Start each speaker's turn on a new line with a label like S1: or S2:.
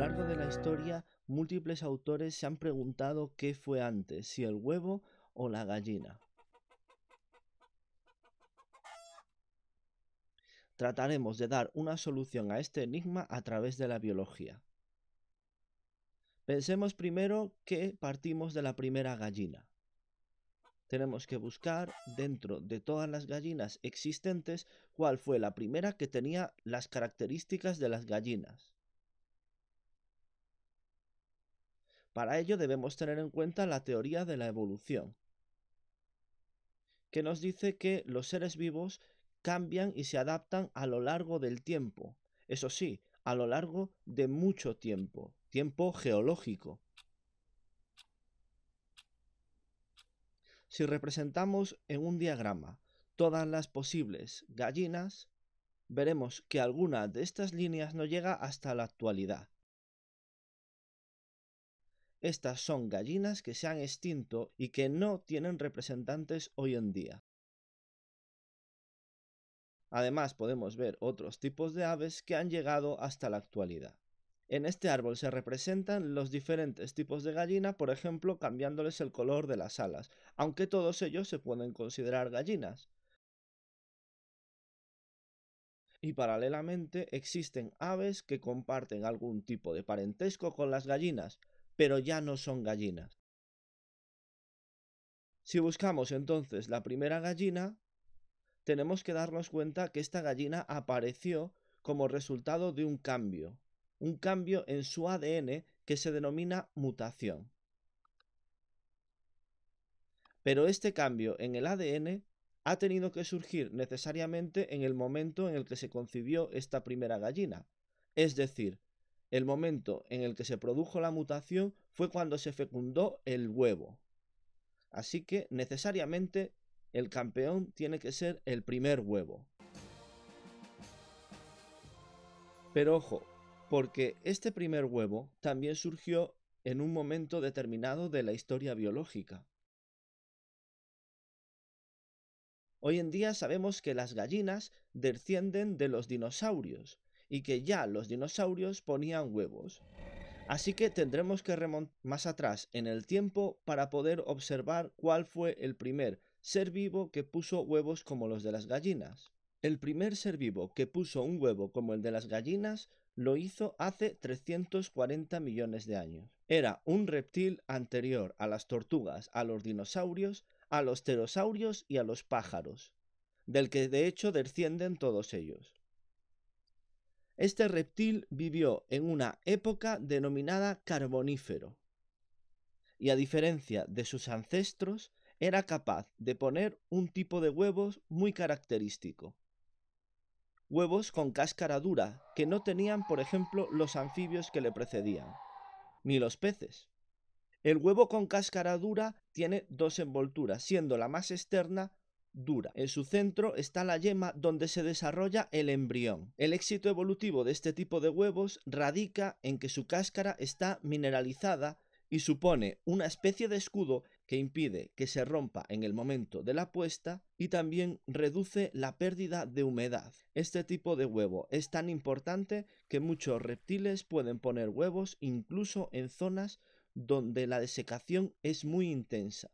S1: A lo largo de la historia, múltiples autores se han preguntado qué fue antes, si el huevo o la gallina. Trataremos de dar una solución a este enigma a través de la biología. Pensemos primero que partimos de la primera gallina. Tenemos que buscar dentro de todas las gallinas existentes cuál fue la primera que tenía las características de las gallinas. Para ello debemos tener en cuenta la teoría de la evolución, que nos dice que los seres vivos cambian y se adaptan a lo largo del tiempo. Eso sí, a lo largo de mucho tiempo, tiempo geológico. Si representamos en un diagrama todas las posibles gallinas, veremos que alguna de estas líneas no llega hasta la actualidad. Estas son gallinas que se han extinto y que no tienen representantes hoy en día. Además podemos ver otros tipos de aves que han llegado hasta la actualidad. En este árbol se representan los diferentes tipos de gallina, por ejemplo cambiándoles el color de las alas, aunque todos ellos se pueden considerar gallinas. Y paralelamente existen aves que comparten algún tipo de parentesco con las gallinas, pero ya no son gallinas. Si buscamos entonces la primera gallina, tenemos que darnos cuenta que esta gallina apareció como resultado de un cambio, un cambio en su ADN que se denomina mutación. Pero este cambio en el ADN ha tenido que surgir necesariamente en el momento en el que se concibió esta primera gallina, es decir, el momento en el que se produjo la mutación fue cuando se fecundó el huevo. Así que necesariamente el campeón tiene que ser el primer huevo. Pero ojo, porque este primer huevo también surgió en un momento determinado de la historia biológica. Hoy en día sabemos que las gallinas descienden de los dinosaurios, y que ya los dinosaurios ponían huevos. Así que tendremos que remontar más atrás en el tiempo para poder observar cuál fue el primer ser vivo que puso huevos como los de las gallinas. El primer ser vivo que puso un huevo como el de las gallinas lo hizo hace 340 millones de años. Era un reptil anterior a las tortugas, a los dinosaurios, a los pterosaurios y a los pájaros, del que de hecho descienden todos ellos. Este reptil vivió en una época denominada Carbonífero y a diferencia de sus ancestros era capaz de poner un tipo de huevos muy característico. Huevos con cáscara dura que no tenían, por ejemplo, los anfibios que le precedían, ni los peces. El huevo con cáscara dura tiene dos envolturas, siendo la más externa dura. En su centro está la yema donde se desarrolla el embrión. El éxito evolutivo de este tipo de huevos radica en que su cáscara está mineralizada y supone una especie de escudo que impide que se rompa en el momento de la puesta y también reduce la pérdida de humedad. Este tipo de huevo es tan importante que muchos reptiles pueden poner huevos incluso en zonas donde la desecación es muy intensa.